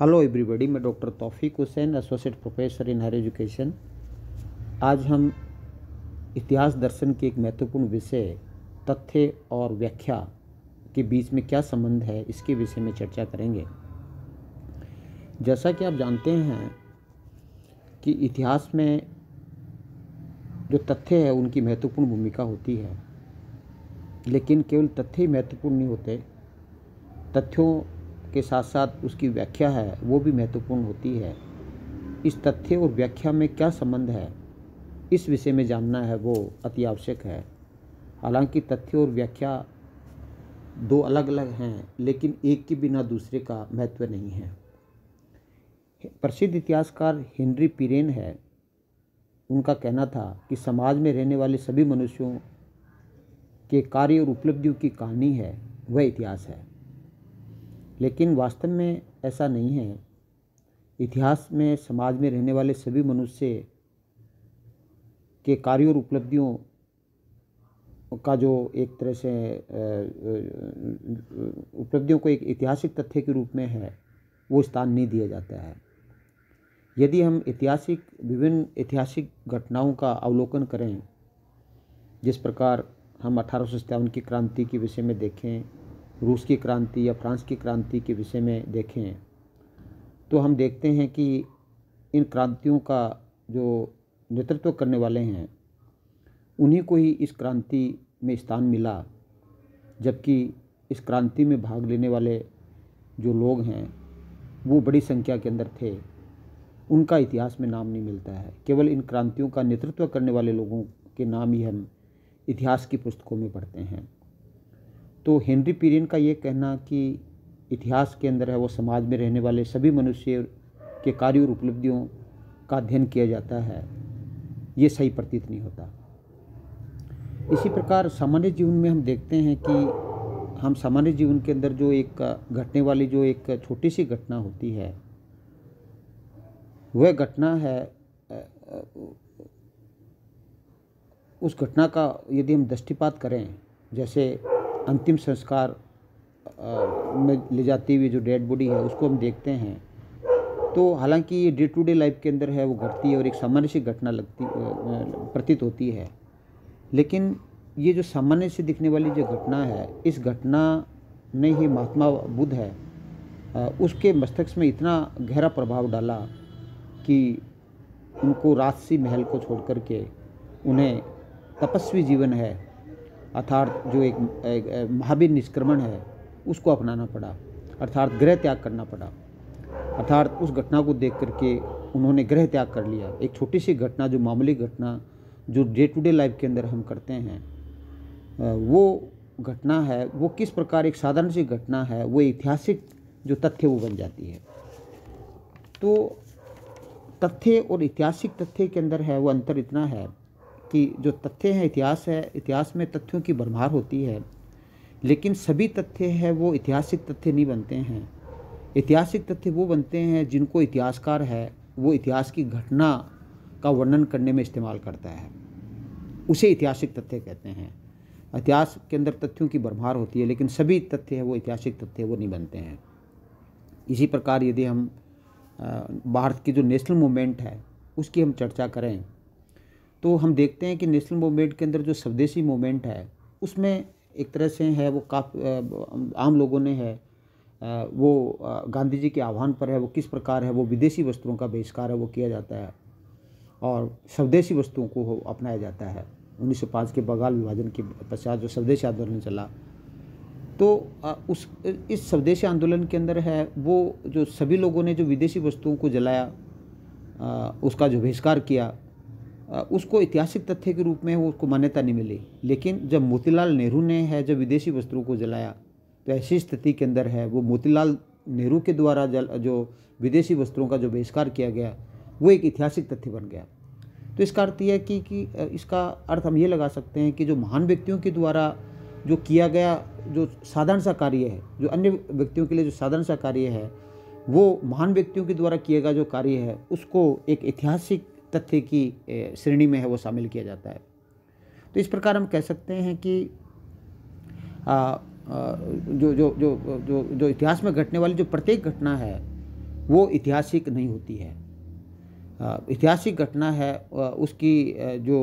hello everybody मैं doctor Taufiq Hussain associate professor in higher education आज हम इतिहास दर्शन के एक महत्वपूर्ण विषय तथ्य और व्याख्या के बीच में क्या संबंध है इसके विषय में चर्चा करेंगे जैसा कि आप जानते हैं कि इतिहास में जो तथ्य है उनकी महत्वपूर्ण भूमिका होती है लेकिन केवल तथ्य ही महत्वपूर्ण नहीं होते तथ्यों के साथ साथ उसकी व्याख्या है वो भी महत्वपूर्ण होती है इस तथ्य और व्याख्या में क्या संबंध है इस विषय में जानना है वो अति आवश्यक है हालांकि तथ्य और व्याख्या दो अलग अलग हैं लेकिन एक के बिना दूसरे का महत्व नहीं है प्रसिद्ध इतिहासकार हेनरी पीरेन है उनका कहना था कि समाज में रहने वाले सभी मनुष्यों के कार्य और उपलब्धियों की कहानी है वह इतिहास है लेकिन वास्तव में ऐसा नहीं है इतिहास में समाज में रहने वाले सभी मनुष्य के कार्यों और उपलब्धियों का जो एक तरह से उपलब्धियों को एक ऐतिहासिक तथ्य के रूप में है वो स्थान नहीं दिया जाता है यदि हम ऐतिहासिक विभिन्न ऐतिहासिक घटनाओं का अवलोकन करें जिस प्रकार हम अठारह की क्रांति के विषय में देखें रूस की क्रांति या फ्रांस की क्रांति के विषय में देखें तो हम देखते हैं कि इन क्रांतियों का जो नेतृत्व करने वाले हैं उन्हीं को ही इस क्रांति में स्थान मिला जबकि इस क्रांति में भाग लेने वाले जो लोग हैं वो बड़ी संख्या के अंदर थे उनका इतिहास में नाम नहीं मिलता है केवल इन क्रांतियों का नेतृत्व करने वाले लोगों के नाम ही हम इतिहास की पुस्तकों में पढ़ते हैं तो हेनरी पीरियन का ये कहना कि इतिहास के अंदर है वो समाज में रहने वाले सभी मनुष्य के कार्य और उपलब्धियों का अध्ययन किया जाता है ये सही प्रतीत नहीं होता इसी प्रकार सामान्य जीवन में हम देखते हैं कि हम सामान्य जीवन के अंदर जो एक घटने वाली जो एक छोटी सी घटना होती है वह घटना है उस घटना का यदि हम दृष्टिपात करें जैसे अंतिम संस्कार में ले जाती हुई जो डेड बॉडी है उसको हम देखते हैं तो हालांकि ये डे टू डे लाइफ के अंदर है वो घटती है और एक सामान्य सी घटना लगती प्रतीत होती है लेकिन ये जो सामान्य से दिखने वाली जो घटना है इस घटना ने ही महात्मा बुद्ध है उसके मस्तिष्क में इतना गहरा प्रभाव डाला कि उनको राजसी महल को छोड़ कर के उन्हें तपस्वी जीवन है अर्थात जो एक, एक, एक महावीर निष्क्रमण है उसको अपनाना पड़ा अर्थात ग्रह त्याग करना पड़ा अर्थात उस घटना को देख करके उन्होंने ग्रह त्याग कर लिया एक छोटी सी घटना जो मामूली घटना जो डे टू डे लाइफ के अंदर हम करते हैं वो घटना है वो किस प्रकार एक साधारण सी घटना है वो ऐतिहासिक जो तथ्य वो बन जाती है तो तथ्य और ऐतिहासिक तथ्य के अंदर है वो अंतर इतना है कि जो तथ्य हैं इतिहास है इतिहास में तथ्यों की भरमार होती है लेकिन सभी तथ्य है वो ऐतिहासिक तथ्य नहीं बनते हैं ऐतिहासिक तथ्य वो बनते हैं जिनको इतिहासकार है वो इतिहास की घटना का वर्णन करने में इस्तेमाल करता है उसे ऐतिहासिक तथ्य कहते हैं इतिहास के अंदर तथ्यों की भरमार होती है लेकिन सभी तथ्य है वो ऐतिहासिक तथ्य वो नहीं बनते हैं इसी प्रकार यदि हम भारत की जो नेशनल मूवमेंट है उसकी हम चर्चा करें तो हम देखते हैं कि नेशनल मूवमेंट के अंदर जो स्वदेशी मूवमेंट है उसमें एक तरह से है वो काफ़ी आम लोगों ने है वो गांधी जी के आह्वान पर है वो किस प्रकार है वो विदेशी वस्तुओं का बहिष्कार है वो किया जाता है और स्वदेशी वस्तुओं को अपनाया जाता है 1905 के बंगाल विभाजन के पश्चात जो स्वदेशी आंदोलन चला तो उस इस स्वदेशी आंदोलन के अंदर है वो जो सभी लोगों ने जो विदेशी वस्तुओं को जलाया उसका जो बहिष्कार किया उसको ऐतिहासिक तथ्य के रूप में वो उसको मान्यता नहीं मिली लेकिन जब मोतीलाल नेहरू ने है जब विदेशी वस्त्रों को जलाया तो ऐसी स्थिति के अंदर है वो मोतीलाल नेहरू के द्वारा जल जो विदेशी वस्त्रों का जो बहिष्कार किया गया वो एक ऐतिहासिक तथ्य बन गया तो इसका अर्थ यह कि, कि इसका अर्थ हम ये लगा सकते हैं कि जो महान व्यक्तियों के द्वारा जो किया गया जो साधारण सा कार्य है जो अन्य व्यक्तियों के लिए जो साधारण सा कार्य है वो महान व्यक्तियों के द्वारा किया गया जो कार्य है उसको एक ऐतिहासिक तथ्य की श्रेणी में है वो शामिल किया जाता है तो इस प्रकार हम कह सकते हैं कि आ, आ, जो जो जो जो जो इतिहास में घटने वाली जो प्रत्येक घटना है वो ऐतिहासिक नहीं होती है ऐतिहासिक घटना है उसकी जो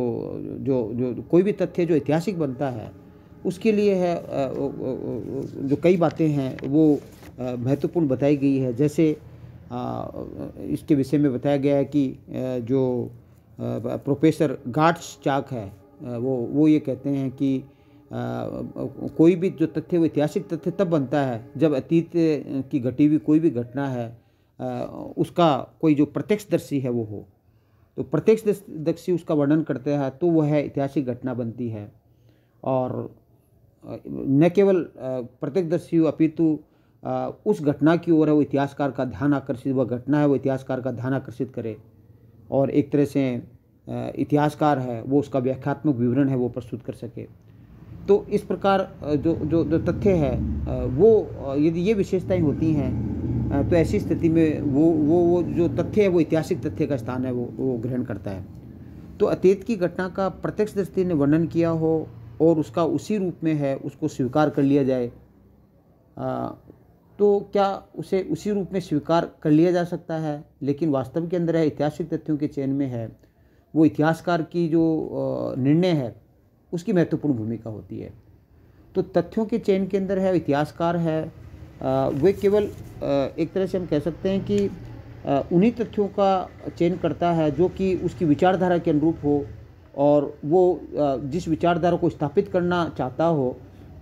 जो जो कोई भी तथ्य जो ऐतिहासिक बनता है उसके लिए है जो कई बातें हैं वो महत्वपूर्ण बताई गई है जैसे इसके विषय में बताया गया है कि जो प्रोफेसर गाट्स चाक है वो वो ये कहते हैं कि कोई भी जो तथ्य वो ऐतिहासिक तथ्य तब बनता है जब अतीत की घटी हुई कोई भी घटना है उसका कोई जो प्रत्यक्षदर्शी है वो हो तो प्रत्यक्षदर्शी उसका वर्णन करते हैं तो वह है ऐतिहासिक घटना बनती है और न केवल प्रत्यक्षदर्शी अपितु उस घटना की ओर है वो इतिहासकार का ध्यान आकर्षित वह घटना है वो इतिहासकार का ध्यान आकर्षित करे और एक तरह से इतिहासकार है वो उसका व्याख्यात्मक विवरण है वो प्रस्तुत कर सके तो इस प्रकार जो जो जो तथ्य है वो यदि ये विशेषताएं होती हैं तो ऐसी स्थिति में वो वो वो जो तथ्य है वो ऐतिहासिक तथ्य का स्थान है वो वो ग्रहण करता है तो अतीत की घटना का प्रत्यक्ष दृष्टि ने वर्णन किया हो और उसका उसी रूप में है उसको स्वीकार कर लिया जाए तो क्या उसे उसी रूप में स्वीकार कर लिया जा सकता है लेकिन वास्तव के अंदर है ऐतिहासिक तथ्यों के चयन में है वो इतिहासकार की जो निर्णय है उसकी महत्वपूर्ण भूमिका होती है तो तथ्यों के चयन के अंदर है इतिहासकार है वे केवल एक तरह से हम कह सकते हैं कि उन्हीं तथ्यों का चयन करता है जो कि उसकी विचारधारा के अनुरूप हो और वो जिस विचारधारा को स्थापित करना चाहता हो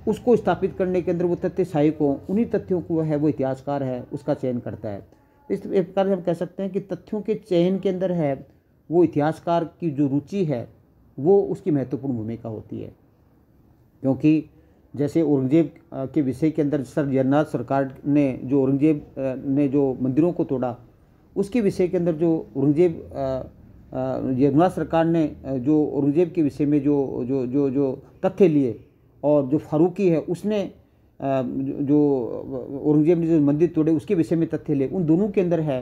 उसको स्थापित करने के अंदर वो तथ्य सहायक उन्हीं तथ्यों को है वो इतिहासकार है उसका चयन करता है इस प्रकार से हम कह सकते हैं कि तथ्यों के चयन के अंदर है वो इतिहासकार की जो रुचि है वो उसकी महत्वपूर्ण भूमिका होती है क्योंकि जैसे औरंगजेब के विषय के अंदर सर जगन्नाथ सरकार ने जो औरंगजेब ने जो मंदिरों को तोड़ा उसके विषय के अंदर जो औरंगजेब जगन्नाथ सरकार ने जो औरंगजेब के विषय में जो जो जो जो तथ्य लिए और जो फारूकी है उसने जो औरंगजेब ने जो मंदिर तोड़े उसके विषय में तथ्य ले उन दोनों के अंदर है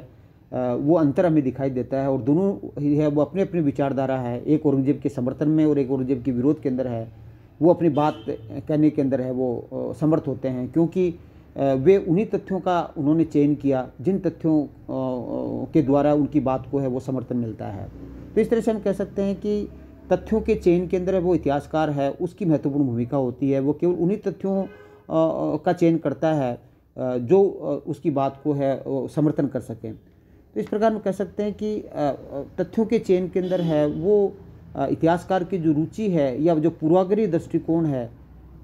वो अंतर हमें दिखाई देता है और दोनों ही है वो अपने अपने विचारधारा है एक औरंगजेब के समर्थन में और एक औरंगजेब के विरोध के अंदर है वो अपनी बात कहने के अंदर है वो समर्थ होते हैं क्योंकि वे उन्हीं तथ्यों का उन्होंने चयन किया जिन तथ्यों के द्वारा उनकी बात को है वो समर्थन मिलता है तो इस तरह से हम कह सकते हैं कि तथ्यों के चयन के अंदर वो इतिहासकार है उसकी महत्वपूर्ण भूमिका होती है वो केवल उन्हीं तथ्यों का चयन करता है जो उसकी बात को है समर्थन कर सकें तो इस प्रकार हम कह सकते हैं कि तथ्यों के चयन के अंदर है वो इतिहासकार की जो रुचि है या जो पूर्वाग्रही दृष्टिकोण है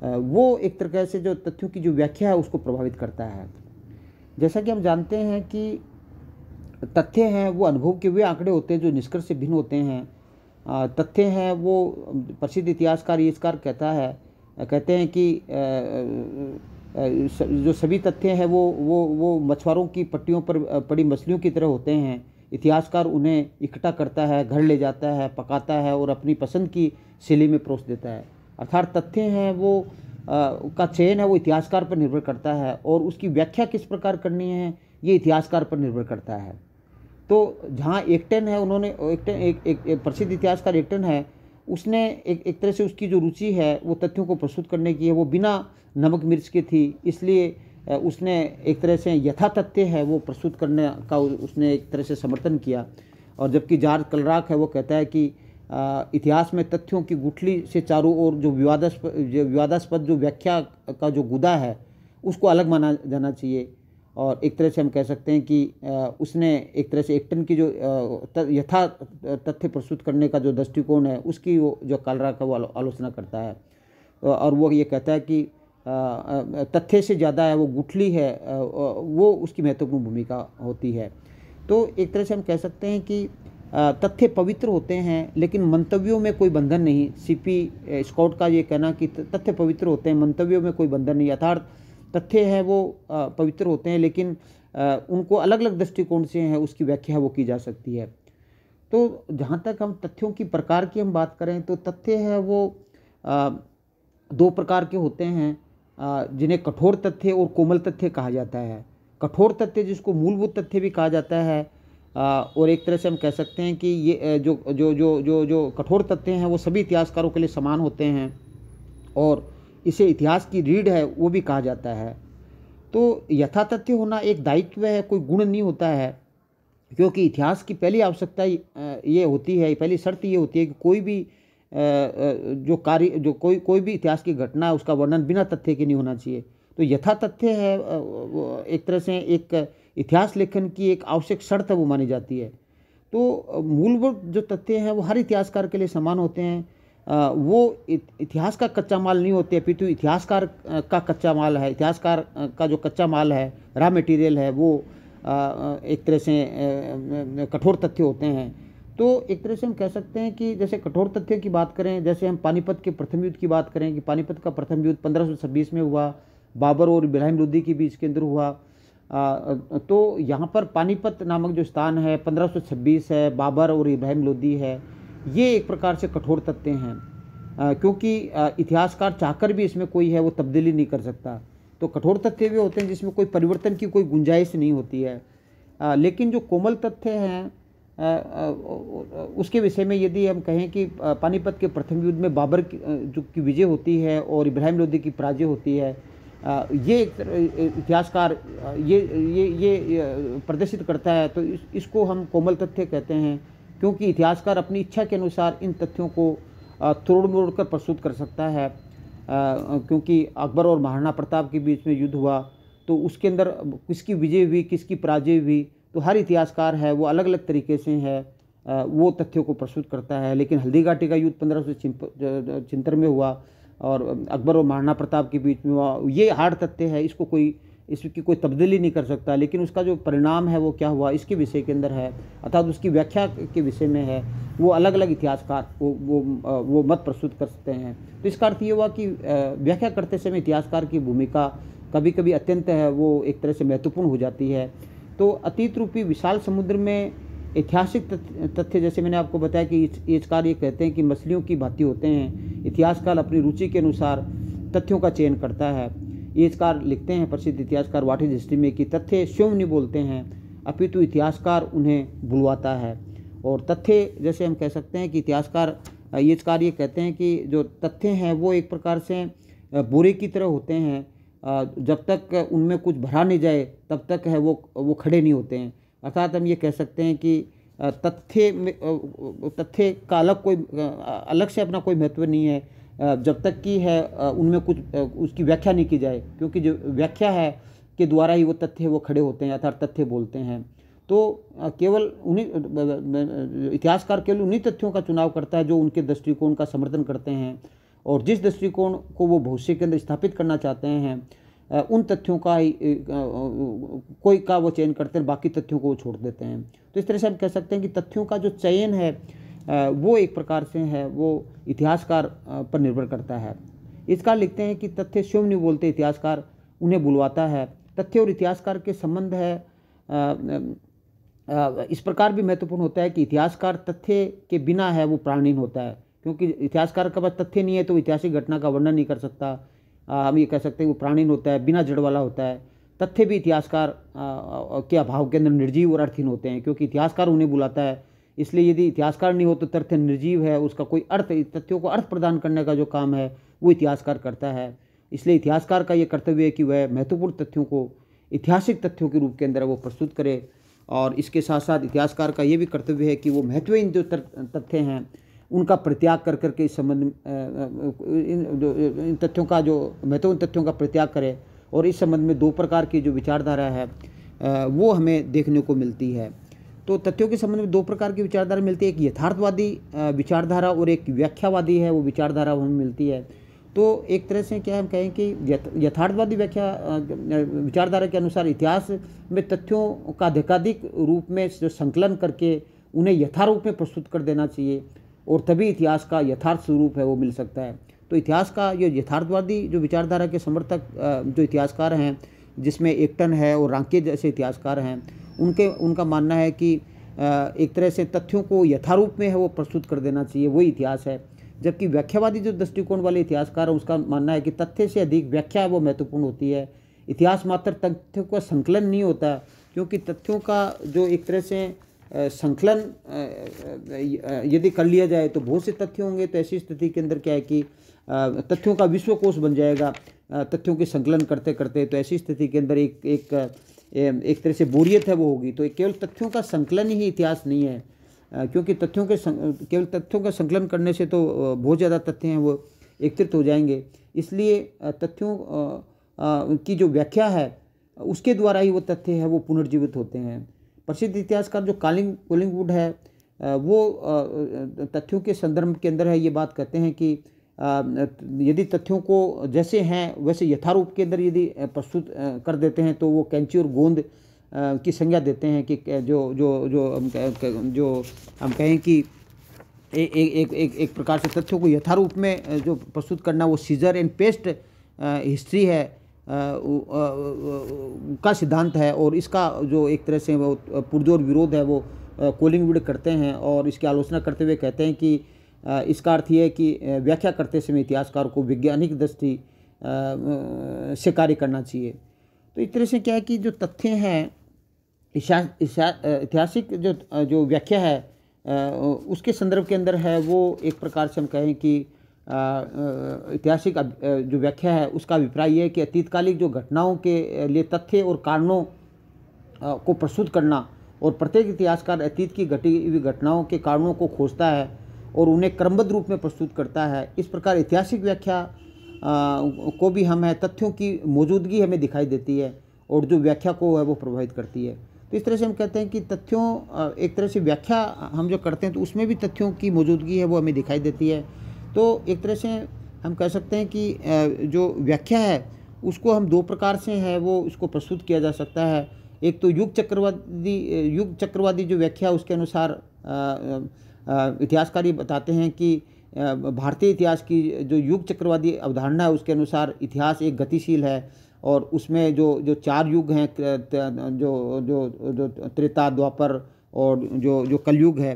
वो एक तरह से जो तथ्यों की जो व्याख्या है उसको प्रभावित करता है जैसा कि हम जानते हैं कि तथ्य हैं वो अनुभव के वे आंकड़े होते हैं जो निष्कर्ष से भिन्न होते हैं तथ्य हैं वो प्रसिद्ध इतिहासकार इसकार कहता है कहते हैं कि जो सभी तथ्य हैं वो वो वो मछुआरों की पट्टियों पर पड़ी मछलियों की तरह होते हैं इतिहासकार उन्हें इकट्ठा करता है घर ले जाता है पकाता है और अपनी पसंद की शैली में परोस देता है अर्थात तथ्य हैं वो आ, का चयन है वो इतिहासकार पर निर्भर करता है और उसकी व्याख्या किस प्रकार करनी है ये इतिहासकार पर निर्भर करता है तो जहाँ एक्टन है उन्होंने एक्टन एक, एक, एक प्रसिद्ध इतिहासकार एक्टन है उसने एक एक तरह से उसकी जो रुचि है वो तथ्यों को प्रस्तुत करने की है वो बिना नमक मिर्च के थी इसलिए उसने एक तरह से यथा तथ्य है वो प्रस्तुत करने का उसने एक तरह से समर्थन किया और जबकि जार्ज कलराक है वो कहता है कि इतिहास में तथ्यों की गुठली से चारों ओर जो विवादास्पद विवादास्पद जो व्याख्या का जो गुदा है उसको अलग माना जाना चाहिए और एक तरह से हम कह सकते हैं कि उसने एक तरह से एक्टन की जो यथा तथ्य प्रस्तुत करने का जो दृष्टिकोण है उसकी वो जो कालरा का वो आलोचना करता है और वो ये कहता है कि तथ्य से ज़्यादा है वो गुठली है वो उसकी महत्वपूर्ण भूमिका होती है तो एक तरह से हम कह सकते हैं कि तथ्य पवित्र होते हैं लेकिन मंतव्यों में कोई बंधन नहीं सीपी स्कॉट का ये कहना कि तथ्य पवित्र होते हैं मंतव्यों में कोई बंधन नहीं यथार्थ तथ्य है वो पवित्र होते हैं लेकिन उनको अलग अलग दृष्टिकोण से हैं उसकी व्याख्या वो की जा सकती है तो जहाँ तक हम तथ्यों की प्रकार की हम बात करें तो तथ्य है वो दो प्रकार के होते हैं जिन्हें कठोर तथ्य और कोमल तथ्य कहा जाता है कठोर तथ्य जिसको मूलभूत तथ्य भी कहा जाता है और एक तरह से हम कह सकते हैं कि ये जो जो जो जो जो कठोर तथ्य हैं वो सभी इतिहासकारों के लिए समान होते हैं और इसे इतिहास की रीढ़ है वो भी कहा जाता है तो यथा तथ्य होना एक दायित्व है कोई गुण नहीं होता है क्योंकि इतिहास की पहली आवश्यकता ये होती है पहली शर्त ये होती है कि कोई भी जो कार्य जो कोई कोई भी इतिहास की घटना है उसका वर्णन बिना तथ्य के नहीं होना चाहिए तो यथा तथ्य है एक तरह से एक इतिहास लेखन की एक आवश्यक शर्त है वो मानी जाती है तो मूलभूत जो तथ्य हैं वो हर इतिहासकार के लिए समान होते हैं वो इतिहास का कच्चा माल नहीं होते अपितु इतिहासकार का कच्चा माल है इतिहासकार का जो कच्चा माल है रॉ मटेरियल है वो एक तरह से कठोर तथ्य होते हैं तो एक तरह से हम कह सकते हैं कि जैसे कठोर तथ्यों की बात करें जैसे हम पानीपत के प्रथम युद्ध की बात करें कि पानीपत का प्रथम युद्ध पंद्रह में हुआ बाबर और इब्राहिम लोदी के बीच के अंदर हुआ आ, तो यहाँ पर पानीपत नामक जो स्थान है 1526 है बाबर और इब्राहिम लोदी है ये एक प्रकार से कठोर तथ्य हैं क्योंकि इतिहासकार चाहकर भी इसमें कोई है वो तब्दीली नहीं कर सकता तो कठोर तथ्य वे होते हैं जिसमें कोई परिवर्तन की कोई गुंजाइश नहीं होती है आ, लेकिन जो कोमल तथ्य हैं उसके विषय में यदि हम कहें कि पानीपत के प्रथम युद्ध में बाबर की जो की विजय होती है और इब्राहिम लोधी की पराजय होती है आ, ये इतिहासकार ये ये ये प्रदर्शित करता है तो इस, इसको हम कोमल तथ्य कहते हैं क्योंकि इतिहासकार अपनी इच्छा के अनुसार इन तथ्यों को तोड़ मोड़ कर प्रस्तुत कर सकता है क्योंकि अकबर और महाराणा प्रताप के बीच में युद्ध हुआ तो उसके अंदर किसकी विजय हुई किसकी पराजय हुई तो हर इतिहासकार है वो अलग अलग तरीके से है वो तथ्यों को प्रस्तुत करता है लेकिन हल्दीघाटी का युद्ध पंद्रह सौ में हुआ और अकबर और महाराणा प्रताप के बीच में हुआ ये हार्ड तथ्य है इसको कोई इसकी कोई तब्दीली नहीं कर सकता लेकिन उसका जो परिणाम है वो क्या हुआ इसके विषय के अंदर है अर्थात उसकी व्याख्या के विषय में है वो अलग अलग इतिहासकार वो वो वो मत प्रस्तुत कर सकते हैं तो इसका अर्थ ये हुआ कि व्याख्या करते समय इतिहासकार की भूमिका कभी कभी अत्यंत है वो एक तरह से महत्वपूर्ण हो जाती है तो अतीत रूपी विशाल समुद्र में ऐतिहासिक तथ्य जैसे मैंने आपको बताया कि इतिहासकार ये कहते हैं कि मछलियों की भांति होते हैं इतिहासकार अपनी रुचि के अनुसार तथ्यों का चयन करता है इतिहासकार लिखते हैं प्रसिद्ध इतिहासकार वाट इज हिस्ट्री में कि तथ्य स्वयं नहीं बोलते हैं अपितु इतिहासकार उन्हें बुलवाता है और तथ्य जैसे हम कह सकते हैं कि इतिहासकार इतिहासकार ये कहते हैं कि जो तथ्य हैं वो एक प्रकार से बुरे की तरह होते हैं जब तक उनमें कुछ भरा नहीं जाए तब तक है वो वो खड़े नहीं होते हैं अर्थात हम ये कह सकते हैं कि तथ्य में तथ्य का अलग कोई अलग से अपना कोई महत्व नहीं है जब तक की है उनमें कुछ उसकी व्याख्या नहीं की जाए क्योंकि जो व्याख्या है के द्वारा ही वो तथ्य वो खड़े होते हैं अर्थात तथ्य बोलते हैं तो केवल उन्हीं इतिहासकार केवल उन्हीं तथ्यों का चुनाव करता है जो उनके दृष्टिकोण का समर्थन करते हैं और जिस दृष्टिकोण को वो भविष्य के अंदर स्थापित करना चाहते हैं उन तथ्यों का ही कोई का वो चयन करते हैं बाकी तथ्यों को वो छोड़ देते हैं तो इस तरह से हम कह सकते हैं कि तथ्यों का जो चयन है वो एक प्रकार से है वो इतिहासकार पर निर्भर करता है इसका लिखते हैं कि तथ्य स्वयं नहीं बोलते इतिहासकार उन्हें बुलवाता है तथ्य और इतिहासकार के संबंध है इस प्रकार भी महत्वपूर्ण होता है कि इतिहासकार तथ्य के बिना है वो प्राणहीन होता है क्योंकि इतिहासकार के पास तथ्य नहीं है तो ऐतिहासिक घटना का वर्णन नहीं कर सकता हम ये कह सकते हैं वो प्राणीन होता है बिना जड़ वाला होता है तथ्य भी इतिहासकार के अभाव के अंदर निर्जीव और अर्थहीन होते हैं क्योंकि इतिहासकार उन्हें बुलाता है इसलिए यदि इतिहासकार नहीं हो तो तथ्य निर्जीव है उसका कोई अर्थ तथ्यों को अर्थ प्रदान करने का जो काम है वो इतिहासकार करता है इसलिए इतिहासकार का ये कर्तव्य है कि वह महत्वपूर्ण तथ्यों को ऐतिहासिक तथ्यों के रूप के अंदर वो प्रस्तुत करे और इसके साथ साथ इतिहासकार का ये भी कर्तव्य है कि वो महत्वहीन जो तथ्य हैं उनका प्रत्याग कर करके इस संबंध इन जो इन तथ्यों का जो महत्वपूर्ण तथ्यों का प्रत्याग करे और इस संबंध में दो प्रकार की जो विचारधारा है वो हमें देखने को मिलती है तो तथ्यों के संबंध में दो प्रकार की विचारधारा मिलती है एक यथार्थवादी विचारधारा और एक व्याख्यावादी है वो विचारधारा हमें मिलती है तो एक तरह से क्या हम कहें कि यथार्थवादी व्याख्या विचारधारा के अनुसार इतिहास में तथ्यों का अधिकाधिक रूप में जो संकलन करके उन्हें यथारूप में प्रस्तुत कर देना चाहिए और तभी इतिहास का यथार्थ स्वरूप है वो मिल सकता है तो इतिहास का जो यथार्थवादी जो विचारधारा के समर्थक जो इतिहासकार हैं जिसमें एकटन है और रांके जैसे इतिहासकार हैं उनके उनका मानना है कि एक तरह से तथ्यों को यथारूप में है वो प्रस्तुत कर देना चाहिए वही इतिहास है जबकि व्याख्यावादी जो दृष्टिकोण वाले इतिहासकार हैं उसका मानना है कि तथ्य से अधिक व्याख्या वो महत्वपूर्ण होती है इतिहास मात्र तथ्यों का संकलन नहीं होता क्योंकि तथ्यों का जो एक तरह से संकलन यदि कर लिया जाए तो बहुत से तथ्य होंगे तो ऐसी स्थिति के अंदर क्या है कि तथ्यों का विश्वकोश बन जाएगा तथ्यों के संकलन करते करते तो ऐसी स्थिति के अंदर एक एक एक तरह से बोरियत है वो होगी तो केवल तथ्यों का संकलन ही इतिहास नहीं है क्योंकि तथ्यों के केवल तथ्यों का संकलन करने से तो बहुत ज़्यादा तथ्य हैं वो एकत्रित हो जाएंगे इसलिए तथ्यों की जो व्याख्या है उसके द्वारा ही वो तथ्य है वो पुनर्जीवित होते हैं प्रसिद्ध इतिहासकार जो कालिंग कोलिंगवुड है वो तथ्यों के संदर्भ के अंदर है ये बात कहते हैं कि यदि तथ्यों को जैसे हैं वैसे यथारूप के अंदर यदि प्रस्तुत कर देते हैं तो वो कैंची और गोंद की संज्ञा देते हैं कि जो जो जो हम जो हम कहें कि एक एक एक एक प्रकार से तथ्यों को यथारूप में जो प्रस्तुत करना वो सीजर एंड पेस्ट हिस्ट्री है का सिद्धांत है और इसका जो एक तरह से वो पुरजोर विरोध है वो कोलिंगवुड करते हैं और इसकी आलोचना करते हुए कहते हैं कि इसका अर्थ यह है कि व्याख्या करते समय इतिहासकार को वैज्ञानिक दृष्टि से कार्य करना चाहिए तो इस तरह से क्या है कि जो तथ्य हैं ऐतिहासिक जो जो व्याख्या है उसके संदर्भ के अंदर है वो एक प्रकार से हम कहें कि ऐतिहासिक जो व्याख्या है उसका अभिप्राय यह है कि अतीतकालिक जो घटनाओं के लिए तथ्य और कारणों को प्रस्तुत करना और प्रत्येक इतिहासकार अतीत की घटी हुई घटनाओं के कारणों को खोजता है और उन्हें क्रमबद्ध रूप में प्रस्तुत करता है इस प्रकार ऐतिहासिक व्याख्या को भी हमें तथ्यों की मौजूदगी हमें दिखाई देती है और जो व्याख्या को है वो प्रभावित करती है तो इस तरह से हम कहते हैं कि तथ्यों एक तरह से व्याख्या हम जो करते हैं तो उसमें भी तथ्यों की मौजूदगी है वो हमें दिखाई देती है तो एक तरह से हम कह सकते हैं कि जो व्याख्या है उसको हम दो प्रकार से है वो उसको प्रस्तुत किया जा सकता है एक तो युग चक्रवादी युग चक्रवादी जो व्याख्या उसके अनुसार इतिहासकारी बताते हैं कि भारतीय इतिहास की जो युग चक्रवादी अवधारणा है उसके अनुसार इतिहास एक गतिशील है और उसमें जो जो चार युग हैं जो जो जो त्रेता द्वापर और जो जो कलयुग है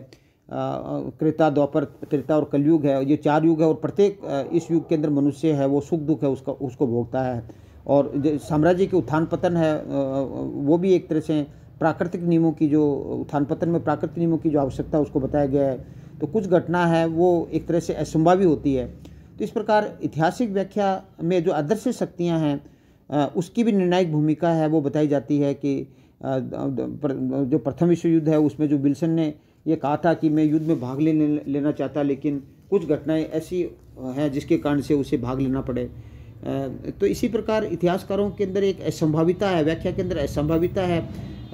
क्रेता द्वापर त्रेता और कलयुग है ये चार युग है और प्रत्येक इस युग के अंदर मनुष्य है वो सुख दुख है उसका उसको भोगता है और साम्राज्य के उत्थान पतन है वो भी एक तरह से प्राकृतिक नियमों की जो उत्थान पतन में प्राकृतिक नियमों की जो आवश्यकता उसको बताया गया है तो कुछ घटना है वो एक तरह से असंभावी होती है तो इस प्रकार ऐतिहासिक व्याख्या में जो आदर्श शक्तियाँ हैं उसकी भी निर्णायक भूमिका है वो बताई जाती है कि जो प्रथम विश्व युद्ध है उसमें जो विल्सन ने ये कहा था कि मैं युद्ध में भाग लेने लेना चाहता लेकिन कुछ घटनाएं ऐसी हैं जिसके कारण से उसे भाग लेना पड़े तो इसी प्रकार इतिहासकारों के अंदर एक असंभाविता है व्याख्या के अंदर असंभाविता है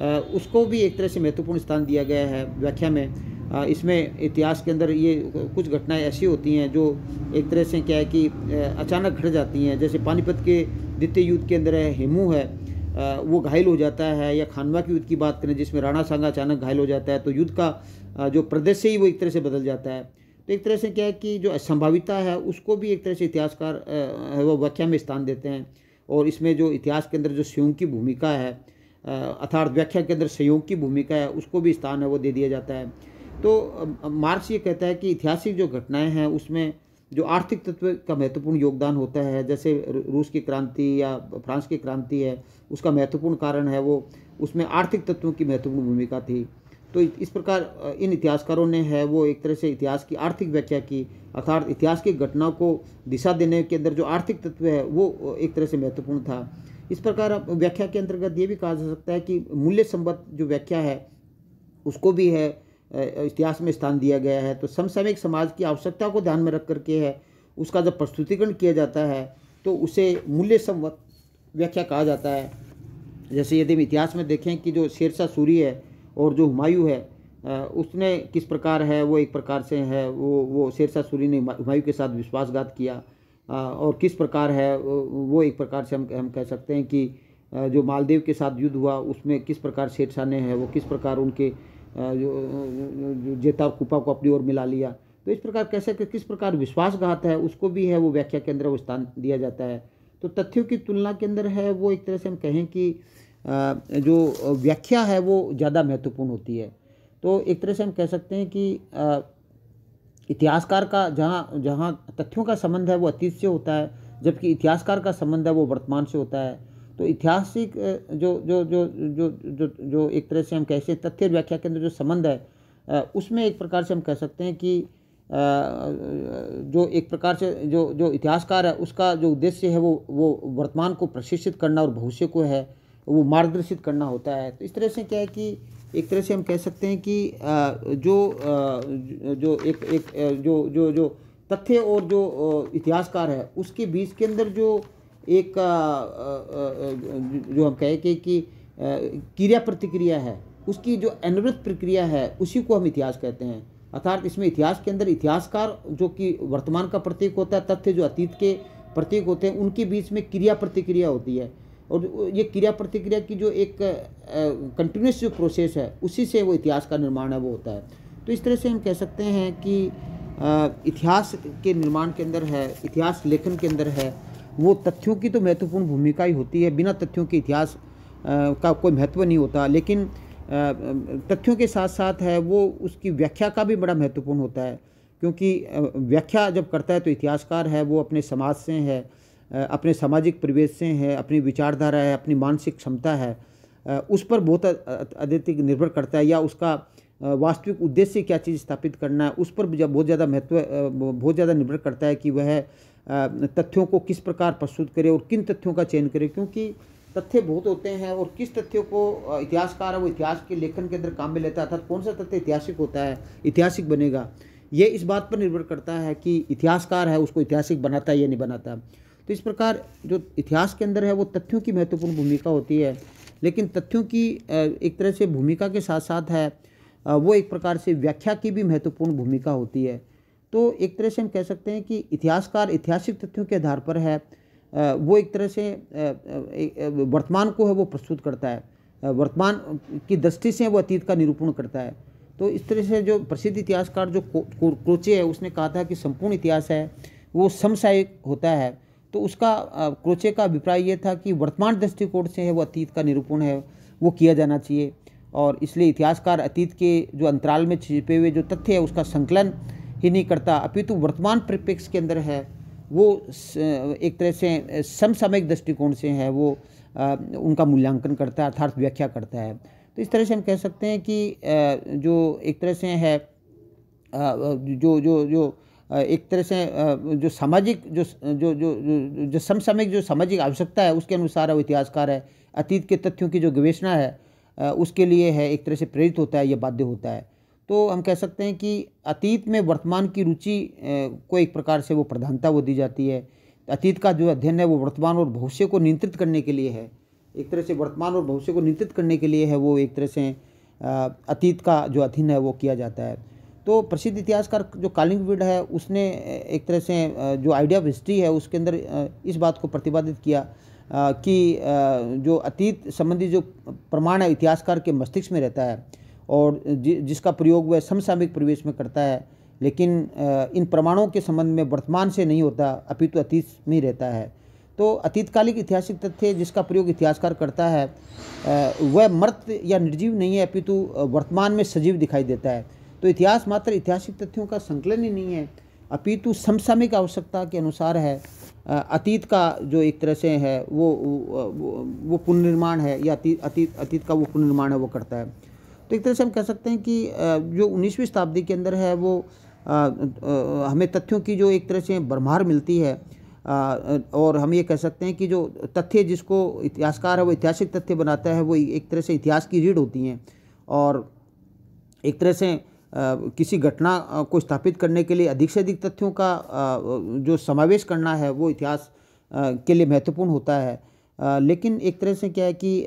उसको भी एक तरह से महत्वपूर्ण स्थान दिया गया है व्याख्या में इसमें इतिहास के अंदर ये कुछ घटनाएं ऐसी होती हैं जो एक तरह से क्या है कि अचानक घट जाती हैं जैसे पानीपत के द्वितीय युद्ध के अंदर है हेमू है वो घायल हो जाता है या खानवा के युद्ध की बात करें जिसमें राणा सांगा अचानक घायल हो जाता है तो युद्ध का जो प्रदेश से ही वो एक तरह से बदल जाता है तो एक तरह से क्या है कि जो असंभाविता है उसको भी एक तरह से इतिहासकार वो व्याख्या में स्थान देते हैं और इसमें जो इतिहास के अंदर जो स्वयं की भूमिका है अर्थात व्याख्या के अंदर सहयोग की भूमिका है उसको भी स्थान है वो दे दिया जाता है तो मार्क्स ये कहता है कि ऐतिहासिक जो घटनाएं हैं उसमें जो आर्थिक तत्व का महत्वपूर्ण योगदान होता है जैसे रूस की क्रांति या फ्रांस की क्रांति है उसका महत्वपूर्ण कारण है वो उसमें आर्थिक तत्वों की महत्वपूर्ण भूमिका थी तो इस प्रकार इन इतिहासकारों ने है वो एक तरह से इतिहास की आर्थिक व्याख्या की अर्थात इतिहास की घटनाओं को दिशा देने के अंदर जो आर्थिक तत्व है वो एक तरह से महत्वपूर्ण था इस प्रकार आप व्याख्या के अंतर्गत ये भी कहा जा सकता है कि मूल्य संबद्ध जो व्याख्या है उसको भी है इतिहास में स्थान दिया गया है तो समसामयिक समाज की आवश्यकता को ध्यान में रख करके है उसका जब प्रस्तुतिकरण किया जाता है तो उसे मूल्य संबद्ध व्याख्या कहा जाता है जैसे यदि हम इतिहास में देखें कि जो शेरशाह सूरी है और जो हुमायूं है उसने किस प्रकार है वो एक प्रकार से है वो वो शेरशाह सूरी ने हुमायूं के साथ विश्वासघात किया और किस प्रकार है वो एक प्रकार से हम हम कह सकते हैं कि जो मालदेव के साथ युद्ध हुआ उसमें किस प्रकार शेरशाह ने है वो किस प्रकार उनके जो जेता कुपा को अपनी ओर मिला लिया तो इस प्रकार कह सकते किस प्रकार विश्वासघात है उसको भी है वो व्याख्या के अंदर वो स्थान दिया जाता है तो तथ्यों की तुलना के अंदर है वो एक तरह से हम कहें कि जो व्याख्या है वो ज़्यादा महत्वपूर्ण होती है तो एक तरह से हम कह सकते हैं कि इतिहासकार का जहाँ जहाँ तथ्यों का संबंध है वो अतीत से होता है जबकि इतिहासकार का संबंध है वो वर्तमान से होता है तो ऐतिहासिक जो जो जो जो जो जो एक तरह से हम कह सकते तथ्य व्याख्या के अंदर जो संबंध है उसमें एक प्रकार से हम कह सकते हैं कि जो एक प्रकार से जो जो इतिहासकार है उसका जो उद्देश्य है वो वो वर्तमान को प्रशिक्षित करना और भविष्य को है वो मार्गदर्शित करना होता है तो इस तरह से क्या है कि एक तरह से हम कह सकते हैं कि जो जो एक एक जो जो जो तथ्य और जो इतिहासकार है उसके बीच के अंदर जो एक जो हम कहें कि, कि क्रिया प्रतिक्रिया है उसकी जो अनवृत प्रक्रिया है उसी को हम इतिहास कहते हैं अर्थात इसमें इतिहास के अंदर इतिहासकार जो कि वर्तमान का प्रतीक होता है तथ्य जो अतीत के प्रतीक होते हैं उनके बीच में क्रिया प्रतिक्रिया होती है और ये क्रिया प्रतिक्रिया की जो एक कंटिन्यूस जो प्रोसेस है उसी से वो इतिहास का निर्माण है वो होता है तो इस तरह से हम कह सकते हैं कि इतिहास के निर्माण के अंदर है इतिहास लेखन के अंदर है वो तथ्यों की तो महत्वपूर्ण भूमिका ही होती है बिना तथ्यों के इतिहास का कोई महत्व नहीं होता लेकिन तथ्यों के साथ साथ है वो उसकी व्याख्या का भी बड़ा महत्वपूर्ण होता है क्योंकि व्याख्या जब करता है तो इतिहासकार है वो अपने समाज से है अपने सामाजिक परिवेश से है अपनी विचारधारा है अपनी मानसिक क्षमता है उस पर बहुत अधिक निर्भर करता है या उसका वास्तविक उद्देश्य क्या चीज़ स्थापित करना है उस पर बहुत ज़्यादा महत्व बहुत ज़्यादा निर्भर करता है कि वह तथ्यों को किस प्रकार प्रस्तुत करे और किन तथ्यों का चयन करे क्योंकि तथ्य बहुत होते हैं और किस तथ्यों को इतिहासकार है वो इतिहास के लेखन के अंदर काम में लेता है अर्थात कौन सा तथ्य ऐतिहासिक होता है ऐतिहासिक बनेगा ये इस बात पर निर्भर करता है कि इतिहासकार है उसको ऐतिहासिक बनाता है या नहीं बनाता तो इस प्रकार जो इतिहास के अंदर है वो तथ्यों की महत्वपूर्ण भूमिका होती है लेकिन तथ्यों की एक तरह से भूमिका के साथ साथ है वो एक प्रकार से व्याख्या की भी महत्वपूर्ण भूमिका होती है तो एक तरह से हम कह सकते हैं कि इतिहासकार ऐतिहासिक तथ्यों के आधार पर है वो एक तरह से वर्तमान को है वो प्रस्तुत करता है वर्तमान की दृष्टि से वो अतीत का निरूपण करता है तो इस तरह से जो प्रसिद्ध इतिहासकार जो क्रोचे है उसने कहा था कि संपूर्ण इतिहास है वो समसायिक होता है तो उसका क्रोचे का अभिप्राय ये था कि वर्तमान दृष्टिकोण से है वो अतीत का निरूपण है वो किया जाना चाहिए और इसलिए इतिहासकार अतीत के जो अंतराल में छिपे हुए जो तथ्य है उसका संकलन ही नहीं करता अपितु वर्तमान परिप्रेक्ष्य के अंदर है वो एक तरह से समसामयिक दृष्टिकोण से है वो उनका मूल्यांकन करता है अर्थात व्याख्या करता है तो इस तरह से हम कह सकते हैं कि जो एक तरह से है जो जो जो एक तरह से जो सामाजिक जो जो जो जो समसामयिक जो सामाजिक आवश्यकता है उसके अनुसार वो इतिहासकार है अतीत के तथ्यों की जो गवेषणा है उसके लिए है एक तरह से प्रेरित होता है या बाध्य होता है तो हम कह सकते हैं कि अतीत में वर्तमान की रुचि को एक प्रकार से वो प्रधानता वो दी जाती है अतीत का जो अध्ययन है वो वर्तमान और भविष्य को नियंत्रित करने के लिए है एक तरह से वर्तमान और भविष्य को नियंत्रित करने के लिए है वो एक तरह से अतीत का जो अध्ययन है वो किया जाता है तो प्रसिद्ध इतिहासकार जो कालिंगविड है उसने एक तरह से जो आइडिया ऑफ हिस्ट्री है उसके अंदर इस बात को प्रतिपादित किया कि जो अतीत संबंधी जो प्रमाण है इतिहासकार के मस्तिष्क में रहता है और जिसका प्रयोग वह समसामयिक परिवेश में करता है लेकिन इन प्रमाणों के संबंध में वर्तमान से नहीं होता अपितु तो अतीत में ही रहता है तो अतीतकालिक ऐतिहासिक तथ्य जिसका प्रयोग इतिहासकार करता है वह मर्त या निर्जीव नहीं है अपितु वर्तमान में सजीव दिखाई देता है तो इतिहास मात्र ऐतिहासिक तथ्यों का संकलन ही नहीं है अपितु समसामयिक आवश्यकता के अनुसार है अतीत का जो एक तरह से है वो वो, वो पुनर्निर्माण है या अतीत अतीत अतीत का वो पुनर्निर्माण है वो करता है तो एक तरह से हम कह सकते हैं कि जो उन्नीसवीं शताब्दी के अंदर है वो हमें तथ्यों की जो एक तरह से भरमार मिलती है और हम ये कह सकते हैं कि जो तथ्य जिसको इतिहासकार है वो ऐतिहासिक तथ्य बनाता है वो एक तरह से इतिहास की रीढ़ होती हैं और एक तरह से किसी घटना को स्थापित करने के लिए अधिक से अधिक तथ्यों का जो समावेश करना है वो इतिहास के लिए महत्वपूर्ण होता है लेकिन एक तरह से क्या है कि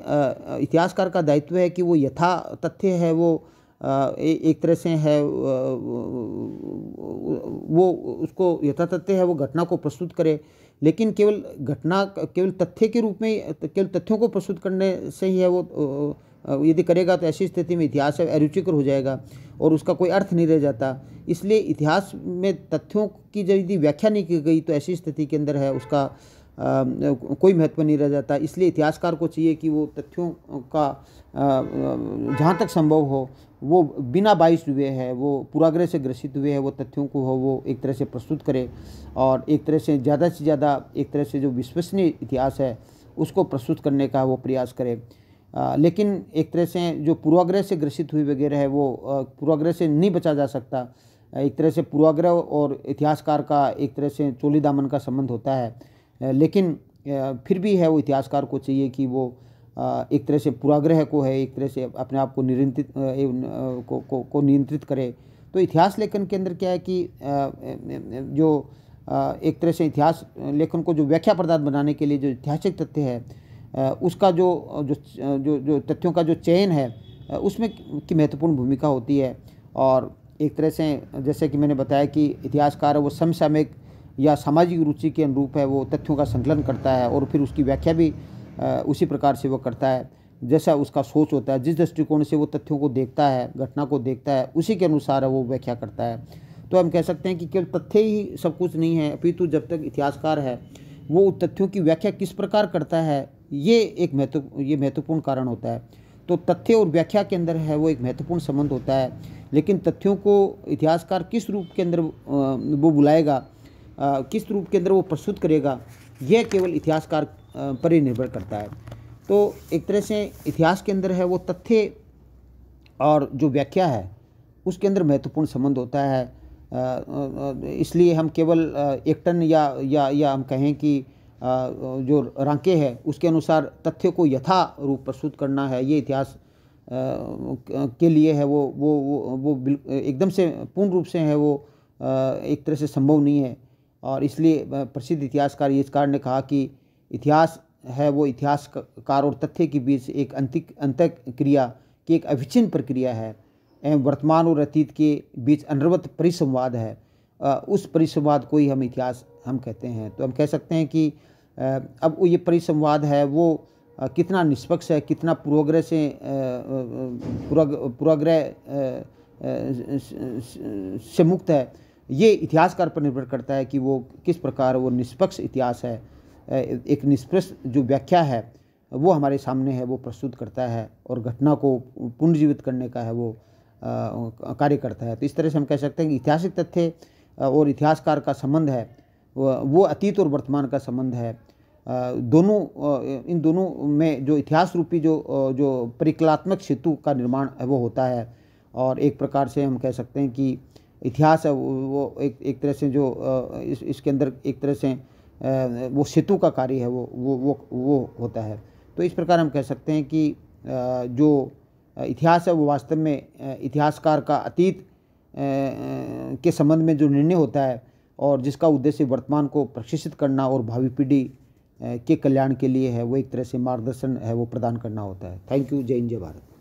इतिहासकार का दायित्व है कि वो यथा तथ्य है वो एक तरह से है वो उसको यथा तथ्य है वो घटना को प्रस्तुत करे लेकिन केवल घटना केवल तथ्य के रूप में केवल तथ्यों को प्रस्तुत करने से ही है वो यदि करेगा तो ऐसी स्थिति में इतिहास अरुचिकर हो जाएगा और उसका कोई अर्थ नहीं रह जाता इसलिए इतिहास में तथ्यों की यदि व्याख्या नहीं की गई तो ऐसी स्थिति के अंदर है उसका आ, कोई महत्व नहीं रह जाता इसलिए इतिहासकार को चाहिए कि वो तथ्यों का जहाँ तक संभव हो वो बिना बाइस हुए है वो पूराग्रह से ग्रसित हुए है वो तथ्यों को हो वो एक तरह से प्रस्तुत करे और एक तरह से ज़्यादा से ज़्यादा एक तरह से जो विश्वसनीय इतिहास है उसको प्रस्तुत करने का वो प्रयास करे लेकिन एक तरह से जो पूर्वाग्रह से ग्रसित हुई वगैरह है वो पूर्वाग्रह से नहीं बचा जा सकता एक तरह से पूर्वाग्रह और इतिहासकार का एक तरह से चोली दामन का संबंध होता है लेकिन फिर भी है वो इतिहासकार को चाहिए कि वो एक तरह से पूर्वाग्रह को है एक तरह से अपने आप को नियंत्रित को, को, को नियंत्रित करे तो इतिहास लेखन के अंदर क्या है कि जो एक तरह से इतिहास लेखन को जो व्याख्या प्रदान बनाने के लिए जो ऐतिहासिक तथ्य है उसका जो जो जो जो तथ्यों का जो चयन है उसमें की महत्वपूर्ण भूमिका होती है और एक तरह से जैसे कि मैंने बताया कि इतिहासकार है वो समसामयिक या सामाजिक रुचि के अनुरूप है वो तथ्यों का संकलन करता है और फिर उसकी व्याख्या भी उसी प्रकार से वो करता है जैसा उसका सोच होता है जिस दृष्टिकोण से वो तथ्यों को देखता है घटना को देखता है उसी के अनुसार वो व्याख्या करता है तो हम कह सकते हैं कि केवल तथ्य ही सब कुछ नहीं है अपितु जब तक इतिहासकार है वो तथ्यों की व्याख्या किस प्रकार करता है ये एक महत्व ये महत्वपूर्ण कारण होता है तो तथ्य और व्याख्या के अंदर है वो एक महत्वपूर्ण संबंध होता है लेकिन तथ्यों को इतिहासकार किस रूप के अंदर वो बुलाएगा किस रूप के अंदर वो प्रस्तुत करेगा यह केवल इतिहासकार पर ही निर्भर करता है तो एक तरह से इतिहास के अंदर है वो तथ्य और जो व्याख्या है उसके अंदर महत्वपूर्ण संबंध होता है इसलिए हम केवल एक्टन या या या हम कहें कि जो रंके है उसके अनुसार तथ्य को यथा रूप प्रस्तुत करना है ये इतिहास के लिए है वो वो वो, वो एकदम से पूर्ण रूप से है वो एक तरह से संभव नहीं है और इसलिए प्रसिद्ध इतिहासकार कार ने कहा कि इतिहास है वो इतिहासकार और तथ्य के बीच एक अंतिक अंत क्रिया की एक अविच्छिन्न प्रक्रिया है एवं वर्तमान और अतीत के बीच अनवरत परिसंवाद है उस परिसंवाद को ही हम इतिहास हम कहते हैं तो हम कह सकते हैं कि अब ये परिसंवाद है वो कितना निष्पक्ष है कितना पूर्वग्रह से पूर्वग्रह से मुक्त है ये इतिहासकार पर निर्भर करता है कि वो किस प्रकार वो निष्पक्ष इतिहास है एक निष्पक्ष जो व्याख्या है वो हमारे सामने है वो प्रस्तुत करता है और घटना को पुनर्जीवित करने का है वो कार्य करता है तो इस तरह से हम कह सकते हैं कि ऐतिहासिक तथ्य और इतिहासकार का संबंध है वो अतीत और वर्तमान का संबंध है दोनों इन दोनों में जो इतिहास रूपी जो जो परिकलात्मक सेतु का निर्माण है वो होता है और एक प्रकार से हम कह सकते हैं कि इतिहास है वो एक एक तरह से जो इस इसके अंदर एक तरह से वो सेतु का कार्य है वो वो वो वो होता है तो इस प्रकार हम कह सकते हैं कि जो इतिहास है वो वास्तव में इतिहासकार का अतीत के संबंध में जो निर्णय होता है और जिसका उद्देश्य वर्तमान को प्रशिक्षित करना और भावी पीढ़ी के कल्याण के लिए है वो एक तरह से मार्गदर्शन है वो प्रदान करना होता है थैंक यू जय हिंद जय भारत